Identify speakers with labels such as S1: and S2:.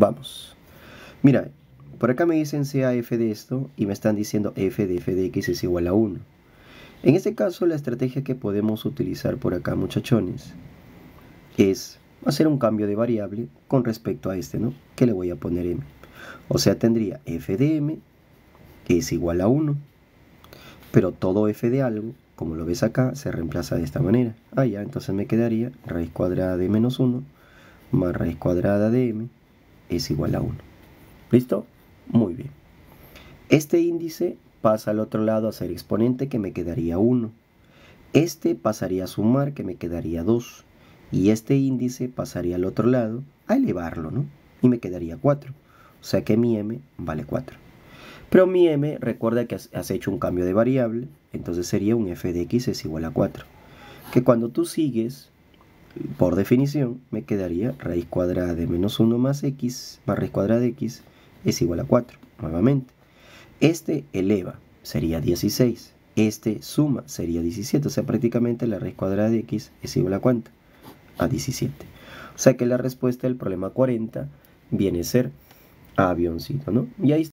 S1: Vamos. Mira, por acá me dicen sea f de esto y me están diciendo F de F de X es igual a 1. En este caso, la estrategia que podemos utilizar por acá, muchachones, es hacer un cambio de variable con respecto a este, ¿no? Que le voy a poner m. O sea, tendría f de m es igual a 1. Pero todo f de algo, como lo ves acá, se reemplaza de esta manera. Ah, ya, entonces me quedaría raíz cuadrada de menos 1 más raíz cuadrada de m es igual a 1. ¿Listo? Muy bien. Este índice pasa al otro lado a ser exponente que me quedaría 1. Este pasaría a sumar que me quedaría 2. Y este índice pasaría al otro lado a elevarlo, ¿no? Y me quedaría 4. O sea que mi m vale 4. Pero mi m, recuerda que has hecho un cambio de variable, entonces sería un f de x es igual a 4. Que cuando tú sigues por definición, me quedaría raíz cuadrada de menos 1 más x más raíz cuadrada de x es igual a 4, nuevamente. Este eleva, sería 16. Este suma, sería 17. O sea, prácticamente la raíz cuadrada de x es igual a cuánto? A 17. O sea que la respuesta del problema 40 viene a ser avioncito, ¿no? Y ahí está.